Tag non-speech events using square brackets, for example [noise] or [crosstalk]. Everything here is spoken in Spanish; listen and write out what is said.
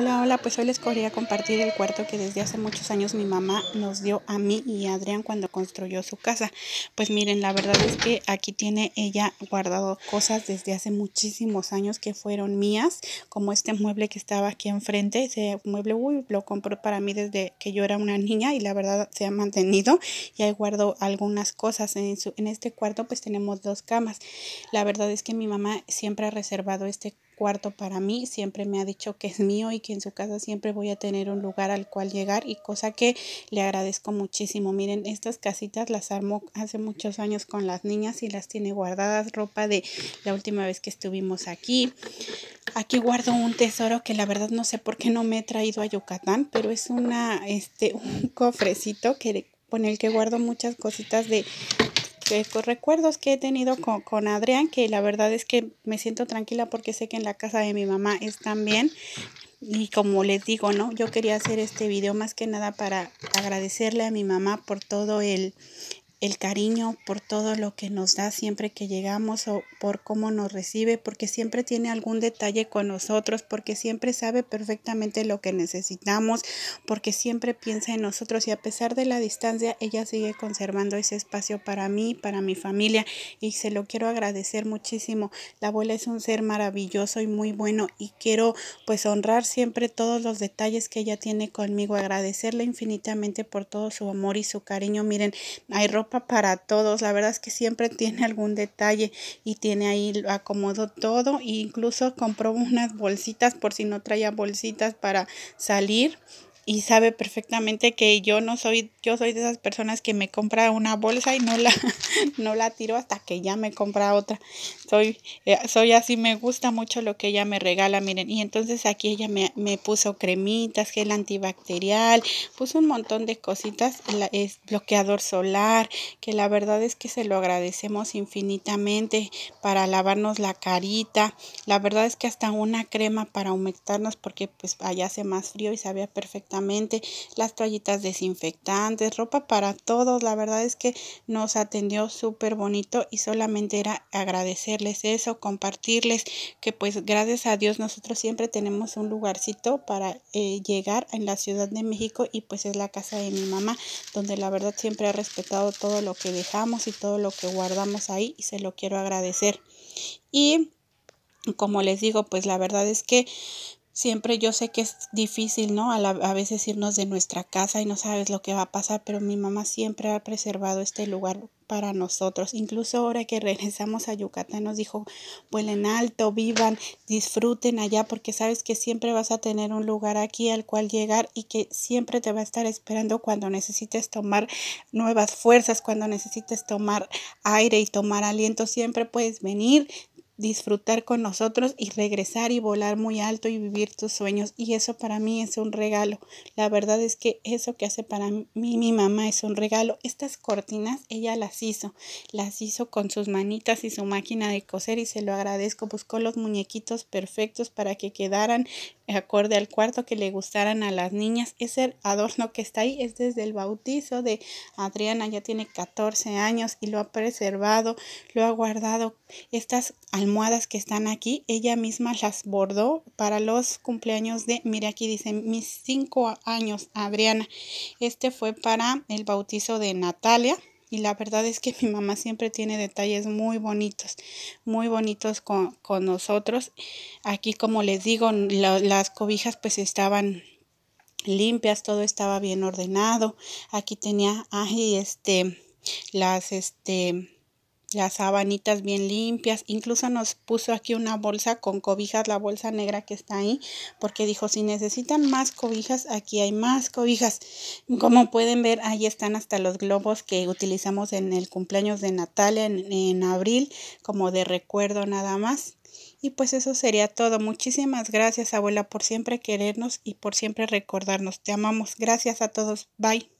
Hola, hola, pues hoy les quería compartir el cuarto que desde hace muchos años mi mamá nos dio a mí y a Adrián cuando construyó su casa. Pues miren, la verdad es que aquí tiene ella guardado cosas desde hace muchísimos años que fueron mías, como este mueble que estaba aquí enfrente. Ese mueble, lo compró para mí desde que yo era una niña y la verdad se ha mantenido y ahí guardo algunas cosas. En, en este cuarto pues tenemos dos camas. La verdad es que mi mamá siempre ha reservado este cuarto para mí, siempre me ha dicho que es mío y que en su casa siempre voy a tener un lugar al cual llegar y cosa que le agradezco muchísimo. Miren, estas casitas las armó hace muchos años con las niñas y las tiene guardadas, ropa de la última vez que estuvimos aquí. Aquí guardo un tesoro que la verdad no sé por qué no me he traído a Yucatán, pero es una, este, un cofrecito que, con el que guardo muchas cositas de recuerdos que he tenido con, con, Adrián, que la verdad es que me siento tranquila porque sé que en la casa de mi mamá están bien. Y como les digo, ¿no? Yo quería hacer este video más que nada para agradecerle a mi mamá por todo el, el cariño por todo lo que nos da siempre que llegamos o por cómo nos recibe, porque siempre tiene algún detalle con nosotros, porque siempre sabe perfectamente lo que necesitamos, porque siempre piensa en nosotros y a pesar de la distancia, ella sigue conservando ese espacio para mí, para mi familia y se lo quiero agradecer muchísimo. La abuela es un ser maravilloso y muy bueno y quiero pues honrar siempre todos los detalles que ella tiene conmigo, agradecerle infinitamente por todo su amor y su cariño. Miren, hay ropa para todos. La verdad es que siempre tiene algún detalle y tiene ahí, acomodo todo. E incluso compró unas bolsitas por si no traía bolsitas para salir y sabe perfectamente que yo no soy, yo soy de esas personas que me compra una bolsa y no la, [laughs] no la tiro hasta que ya me compra otra. Soy, eh, soy así, me gusta mucho lo que ella me regala, miren. Y entonces aquí ella me, puso cremitas, gel antibacterial, puso un montón de cositas, es bloqueador solar, que la verdad es que se lo agradecemos infinitamente para lavarnos la carita. La verdad es que hasta una crema para humectarnos porque pues allá hace más frío y sabía perfectamente las toallitas desinfectantes, ropa para todos. La verdad es que nos atendió súper bonito y solamente era agradecerles eso, compartirles que pues gracias a Dios nosotros siempre tenemos un lugarcito para eh, llegar en la Ciudad de México y pues es la casa de mi mamá, donde la verdad siempre ha respetado todo lo que dejamos y todo lo que guardamos ahí y se lo quiero agradecer. Y como les digo, pues la verdad es que Siempre yo sé que es difícil, ¿no? A, veces irnos de nuestra casa y no sabes lo que va a pasar, pero mi mamá siempre ha preservado este lugar para nosotros. Incluso ahora que regresamos a Yucatán nos dijo, vuelen alto, vivan, disfruten allá, porque sabes que siempre vas a tener un lugar aquí al cual llegar y que siempre te va a estar esperando cuando necesites tomar nuevas fuerzas, cuando necesites tomar aire y tomar aliento. Siempre puedes venir, disfrutar con nosotros y regresar y volar muy alto y vivir tus sueños. Y eso para mí es un regalo. La verdad es que eso que hace para mí mi mamá es un regalo. Estas cortinas ella las hizo, las hizo con sus manitas y su máquina de coser y se lo agradezco. Buscó los muñequitos perfectos para que quedaran acorde al cuarto que le gustaran a las niñas. Ese adorno que está ahí es desde el bautizo de Adriana, ya tiene 14 años y lo ha preservado, lo ha guardado. Estas almohadas que están aquí, ella misma las bordó para los cumpleaños de, mire aquí dice, mis 5 años, Adriana. Este fue para el bautizo de Natalia y la verdad es que [laughs] mi mamá siempre tiene detalles muy bonitos, muy bonitos con, con nosotros. Aquí, como les digo, las cobijas pues estaban limpias, todo estaba bien ordenado. Aquí tenía, ay, este, las, este, las sabanitas bien limpias, incluso nos puso aquí una bolsa con cobijas, la bolsa negra que está ahí, porque dijo, si necesitan más cobijas, aquí hay más cobijas. Como pueden ver, ahí están hasta los globos que utilizamos en el cumpleaños de Natalia en, en abril, como de recuerdo nada más. Y pues eso sería todo. Muchísimas gracias, abuela, por siempre querernos y por siempre recordarnos. Te amamos. Gracias a todos. Bye.